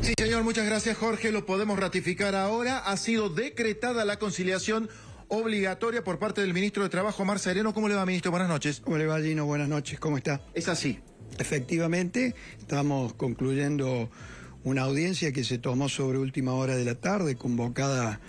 Sí, señor, muchas gracias, Jorge. Lo podemos ratificar ahora. Ha sido decretada la conciliación obligatoria por parte del ministro de Trabajo, Mar Sereno. ¿Cómo le va, ministro? Buenas noches. ¿Cómo le va, Gino? Buenas noches. ¿Cómo está? Es así. Efectivamente, estamos concluyendo una audiencia que se tomó sobre última hora de la tarde, convocada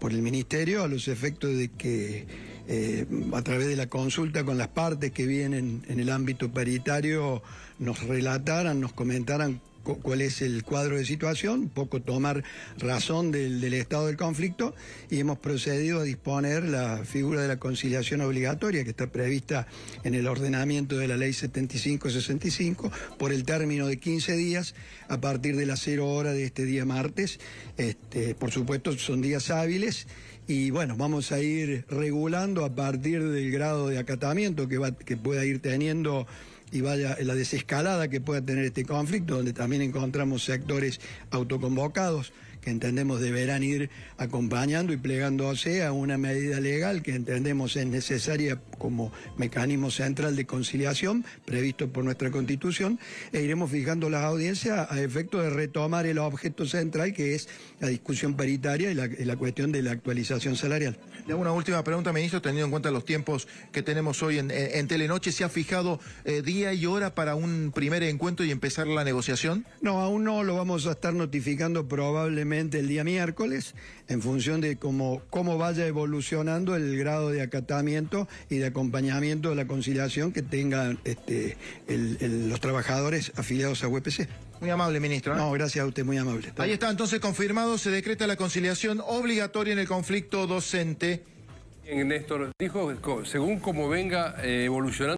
por el Ministerio a los efectos de que eh, a través de la consulta con las partes que vienen en el ámbito paritario nos relataran, nos comentaran cuál es el cuadro de situación, un poco tomar razón del, estado del conflicto y hemos procedido a disponer la figura de la conciliación obligatoria que está prevista en el ordenamiento de la ley 7565 por el término de 15 días a partir de las cero hora de este día martes. Este, por supuesto son días hábiles y bueno, vamos a ir regulando a partir del grado de acatamiento que, que pueda ir teniendo y vaya la desescalada que pueda tener este conflicto, donde también encontramos sectores autoconvocados que entendemos deberán ir acompañando y plegándose a una medida legal que entendemos es necesaria como mecanismo central de conciliación previsto por nuestra Constitución, e iremos fijando las audiencias a efecto de retomar el objeto central que es la discusión paritaria y la, cuestión de la actualización salarial. Le una última pregunta, ministro, teniendo en cuenta los tiempos que tenemos hoy en, Telenoche, ¿se ha fijado eh, día y hora para un primer encuentro y empezar la negociación? No, aún no lo vamos a estar notificando probablemente el día miércoles, en función de cómo, cómo vaya evolucionando el grado de acatamiento y de acompañamiento de la conciliación que tengan este, los trabajadores afiliados a UPC. Muy amable, ministro. ¿eh? No, gracias a usted, muy amable. Ahí está, entonces confirmado, se decreta la conciliación obligatoria en el conflicto docente. Néstor, dijo, según como venga eh, evolucionando.